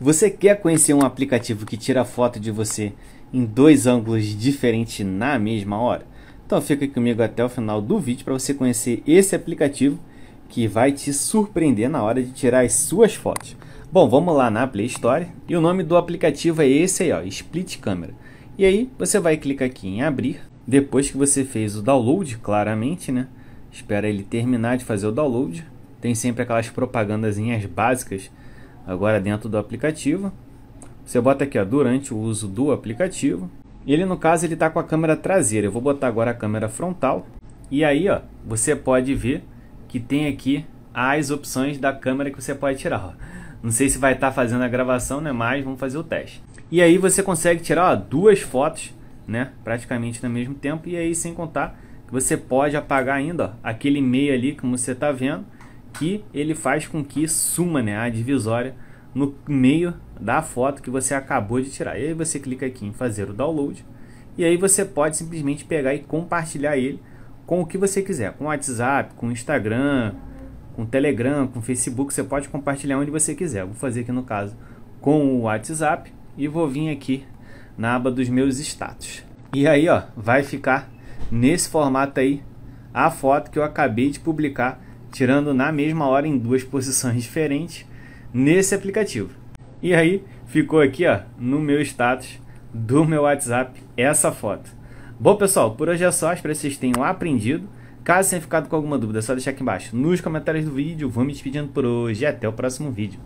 Você quer conhecer um aplicativo que tira foto de você em dois ângulos diferentes na mesma hora? Então fica comigo até o final do vídeo para você conhecer esse aplicativo que vai te surpreender na hora de tirar as suas fotos. Bom, vamos lá na Play Store e o nome do aplicativo é esse aí, ó, Split Camera. E aí você vai clicar aqui em abrir, depois que você fez o download, claramente, né? Espera ele terminar de fazer o download. Tem sempre aquelas propagandazinhas básicas agora dentro do aplicativo. Você bota aqui ó, durante o uso do aplicativo. Ele no caso ele está com a câmera traseira. Eu vou botar agora a câmera frontal. E aí ó, você pode ver que tem aqui as opções da câmera que você pode tirar. Ó. Não sei se vai estar tá fazendo a gravação, né? Mas vamos fazer o teste. E aí você consegue tirar ó, duas fotos, né? Praticamente no mesmo tempo. E aí sem contar que você pode apagar ainda ó, aquele meio ali como você está vendo que ele faz com que suma né, a divisória no meio da foto que você acabou de tirar. E aí você clica aqui em fazer o download e aí você pode simplesmente pegar e compartilhar ele com o que você quiser, com WhatsApp, com Instagram, com Telegram, com Facebook, você pode compartilhar onde você quiser. Vou fazer aqui no caso com o WhatsApp e vou vir aqui na aba dos meus status. E aí, ó, vai ficar nesse formato aí a foto que eu acabei de publicar tirando na mesma hora em duas posições diferentes nesse aplicativo. E aí ficou aqui ó, no meu status do meu WhatsApp essa foto. Bom pessoal, por hoje é só, espero que vocês tenham aprendido. Caso tenha ficado com alguma dúvida, é só deixar aqui embaixo nos comentários do vídeo. Vou me despedindo por hoje e até o próximo vídeo.